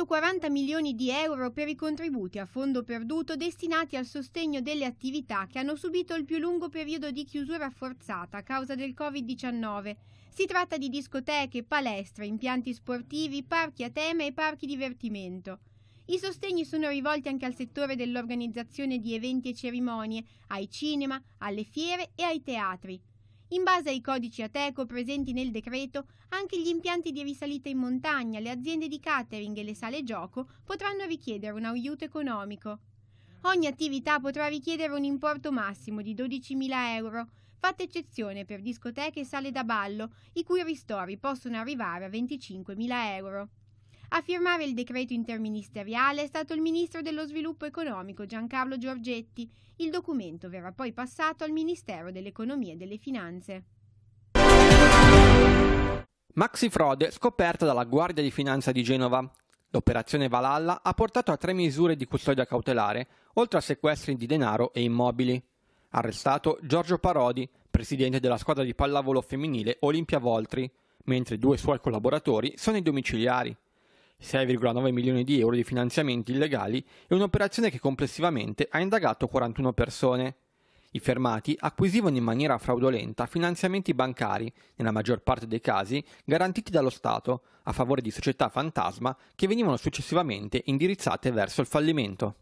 140 milioni di euro per i contributi a fondo perduto destinati al sostegno delle attività che hanno subito il più lungo periodo di chiusura forzata a causa del Covid-19. Si tratta di discoteche, palestre, impianti sportivi, parchi a tema e parchi divertimento. I sostegni sono rivolti anche al settore dell'organizzazione di eventi e cerimonie, ai cinema, alle fiere e ai teatri. In base ai codici Ateco presenti nel decreto, anche gli impianti di risalita in montagna, le aziende di catering e le sale gioco potranno richiedere un aiuto economico. Ogni attività potrà richiedere un importo massimo di 12.000 euro, fatta eccezione per discoteche e sale da ballo, i cui ristori possono arrivare a 25.000 euro. A firmare il decreto interministeriale è stato il ministro dello sviluppo economico Giancarlo Giorgetti. Il documento verrà poi passato al Ministero dell'Economia e delle Finanze. Maxi frode scoperta dalla Guardia di Finanza di Genova. L'operazione Valhalla ha portato a tre misure di custodia cautelare, oltre a sequestri di denaro e immobili. Arrestato Giorgio Parodi, presidente della squadra di pallavolo femminile Olimpia Voltri, mentre due suoi collaboratori sono i domiciliari. 6,9 milioni di euro di finanziamenti illegali e un'operazione che complessivamente ha indagato 41 persone. I fermati acquisivano in maniera fraudolenta finanziamenti bancari, nella maggior parte dei casi garantiti dallo Stato, a favore di società fantasma che venivano successivamente indirizzate verso il fallimento.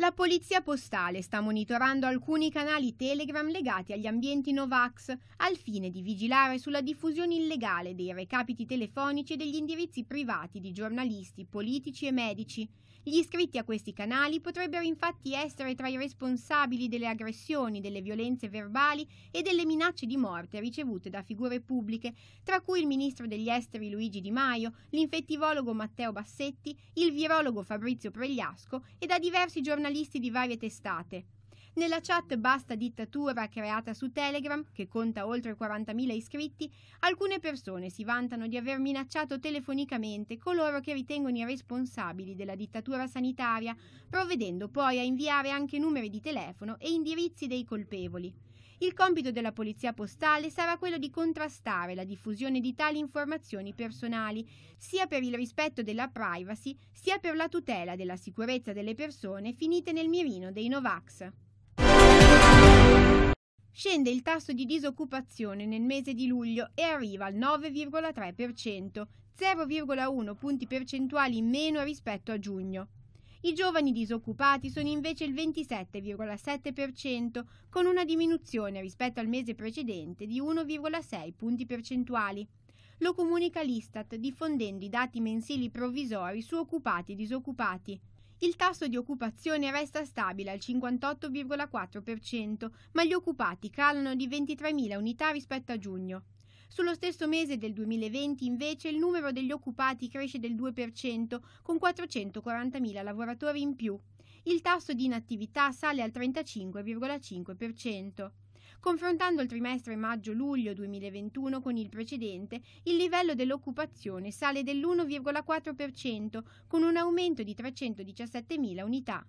La polizia postale sta monitorando alcuni canali Telegram legati agli ambienti Novax al fine di vigilare sulla diffusione illegale dei recapiti telefonici e degli indirizzi privati di giornalisti, politici e medici. Gli iscritti a questi canali potrebbero infatti essere tra i responsabili delle aggressioni, delle violenze verbali e delle minacce di morte ricevute da figure pubbliche, tra cui il ministro degli esteri Luigi Di Maio, l'infettivologo Matteo Bassetti, il virologo Fabrizio Pregliasco e da diversi giornalisti giornalisti di varie testate, nella chat Basta Dittatura creata su Telegram, che conta oltre 40.000 iscritti, alcune persone si vantano di aver minacciato telefonicamente coloro che ritengono i responsabili della dittatura sanitaria, provvedendo poi a inviare anche numeri di telefono e indirizzi dei colpevoli. Il compito della polizia postale sarà quello di contrastare la diffusione di tali informazioni personali, sia per il rispetto della privacy, sia per la tutela della sicurezza delle persone finite nel mirino dei Novax scende il tasso di disoccupazione nel mese di luglio e arriva al 9,3%, 0,1 punti percentuali in meno rispetto a giugno. I giovani disoccupati sono invece il 27,7%, con una diminuzione rispetto al mese precedente di 1,6 punti percentuali. Lo comunica l'Istat diffondendo i dati mensili provvisori su occupati e disoccupati. Il tasso di occupazione resta stabile al 58,4%, ma gli occupati calano di 23.000 unità rispetto a giugno. Sullo stesso mese del 2020 invece il numero degli occupati cresce del 2%, con 440.000 lavoratori in più. Il tasso di inattività sale al 35,5%. Confrontando il trimestre maggio-luglio 2021 con il precedente, il livello dell'occupazione sale dell'1,4% con un aumento di 317.000 unità.